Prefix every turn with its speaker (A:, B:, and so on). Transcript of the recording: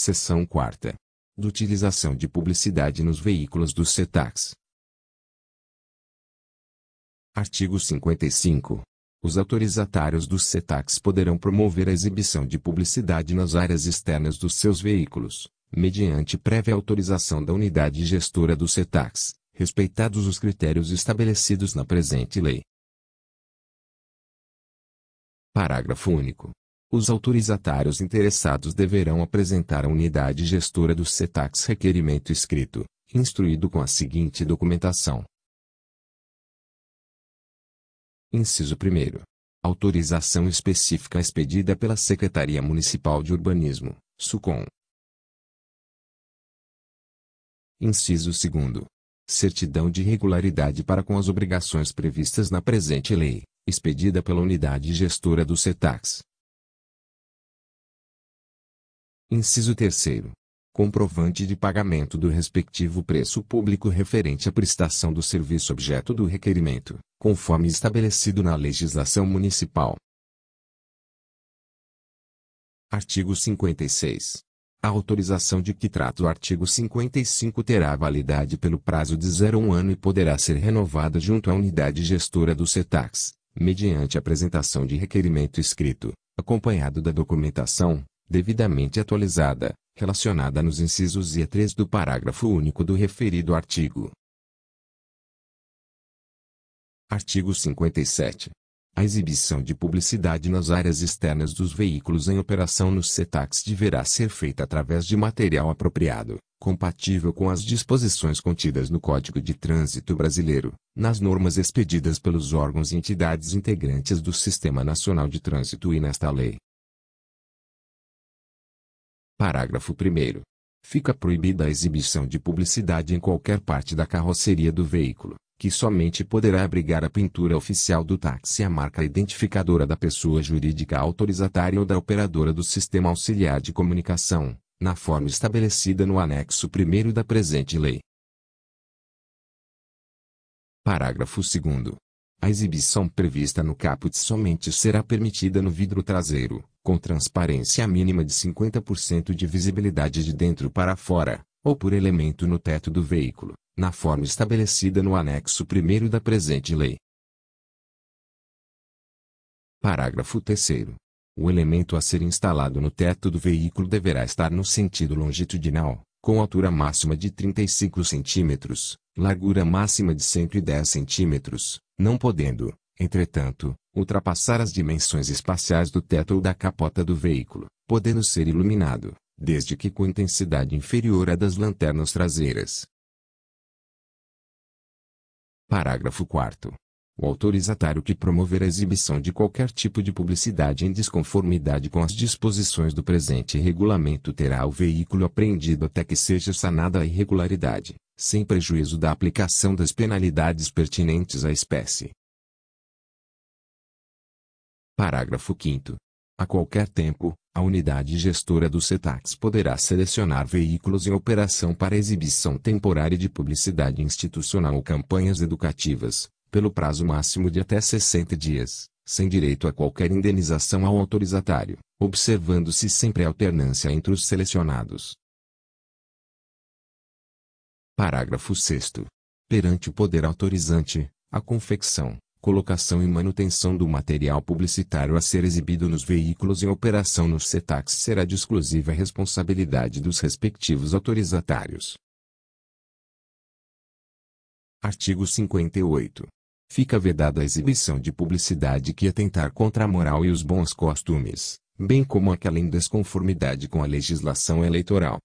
A: Seção 4. Do utilização de publicidade nos veículos do CETAX. Artigo 55. Os autorizatários do CETAX poderão promover a exibição de publicidade nas áreas externas dos seus veículos, mediante prévia autorização da unidade gestora do CETAX, respeitados os critérios estabelecidos na presente lei. Parágrafo único. Os autorizatários interessados deverão apresentar à unidade gestora do CETAX requerimento escrito, instruído com a seguinte documentação. Inciso 1. Autorização específica expedida pela Secretaria Municipal de Urbanismo, SUCOM. Inciso 2. Certidão de regularidade para com as obrigações previstas na presente lei, expedida pela unidade gestora do CETAX, Inciso 3 comprovante de pagamento do respectivo preço público referente à prestação do serviço objeto do requerimento, conforme estabelecido na legislação municipal. Artigo 56. A autorização de que trata o artigo 55 terá validade pelo prazo de 0 a 1 ano e poderá ser renovada junto à unidade gestora do CETAX, mediante apresentação de requerimento escrito, acompanhado da documentação, devidamente atualizada, relacionada nos incisos e 3 do parágrafo único do referido artigo. Artigo 57. A exibição de publicidade nas áreas externas dos veículos em operação nos CETAX deverá ser feita através de material apropriado, compatível com as disposições contidas no Código de Trânsito Brasileiro, nas normas expedidas pelos órgãos e entidades integrantes do Sistema Nacional de Trânsito e nesta lei. Parágrafo 1. Fica proibida a exibição de publicidade em qualquer parte da carroceria do veículo, que somente poderá abrigar a pintura oficial do táxi e a marca identificadora da pessoa jurídica autorizatária ou da operadora do sistema auxiliar de comunicação, na forma estabelecida no anexo 1 da presente lei. Parágrafo 2. A exibição prevista no caput somente será permitida no vidro traseiro, com transparência mínima de 50% de visibilidade de dentro para fora, ou por elemento no teto do veículo, na forma estabelecida no anexo 1 da presente lei. Parágrafo 3 O elemento a ser instalado no teto do veículo deverá estar no sentido longitudinal, com altura máxima de 35 cm, largura máxima de 110 cm, não podendo, entretanto, ultrapassar as dimensões espaciais do teto ou da capota do veículo, podendo ser iluminado, desde que com intensidade inferior à das lanternas traseiras. Parágrafo 4. O autorizatário que promover a exibição de qualquer tipo de publicidade em desconformidade com as disposições do presente regulamento terá o veículo apreendido até que seja sanada a irregularidade, sem prejuízo da aplicação das penalidades pertinentes à espécie. Parágrafo 5 A qualquer tempo, a unidade gestora do CETAX poderá selecionar veículos em operação para exibição temporária de publicidade institucional ou campanhas educativas, pelo prazo máximo de até 60 dias, sem direito a qualquer indenização ao autorizatário, observando-se sempre a alternância entre os selecionados. Parágrafo 6 Perante o poder autorizante, a confecção, colocação e manutenção do material publicitário a ser exibido nos veículos em operação no CETAX será de exclusiva responsabilidade dos respectivos autorizatários. Artigo 58. Fica vedada a exibição de publicidade que atentar contra a moral e os bons costumes, bem como aquela em desconformidade com a legislação eleitoral,